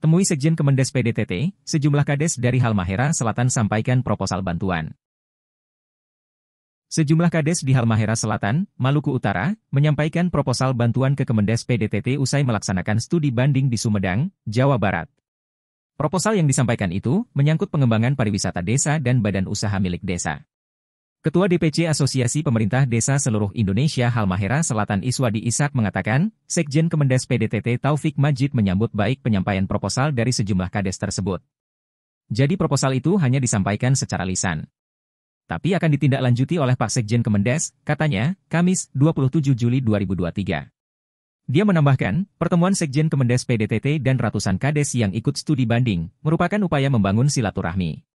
Temui Sekjen Kemendes PDTT, sejumlah kades dari Halmahera Selatan sampaikan proposal bantuan. Sejumlah kades di Halmahera Selatan, Maluku Utara, menyampaikan proposal bantuan ke Kemendes PDTT usai melaksanakan studi banding di Sumedang, Jawa Barat. Proposal yang disampaikan itu menyangkut pengembangan pariwisata desa dan badan usaha milik desa. Ketua DPC Asosiasi Pemerintah Desa Seluruh Indonesia Halmahera Selatan Iswadi Ishak mengatakan, Sekjen Kemendes PDTT Taufik Majid menyambut baik penyampaian proposal dari sejumlah kades tersebut. Jadi proposal itu hanya disampaikan secara lisan. Tapi akan ditindaklanjuti oleh Pak Sekjen Kemendes, katanya, Kamis 27 Juli 2023. Dia menambahkan, pertemuan Sekjen Kemendes PDTT dan ratusan kades yang ikut studi banding merupakan upaya membangun silaturahmi.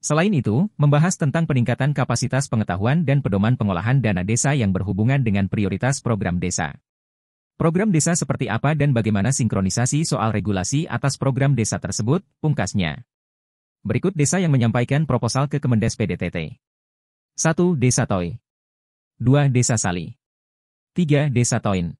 Selain itu, membahas tentang peningkatan kapasitas pengetahuan dan pedoman pengolahan dana desa yang berhubungan dengan prioritas program desa. Program desa seperti apa dan bagaimana sinkronisasi soal regulasi atas program desa tersebut, pungkasnya. Berikut desa yang menyampaikan proposal ke Kemendes PDTT. 1. Desa Toy 2. Desa Sali 3. Desa Toin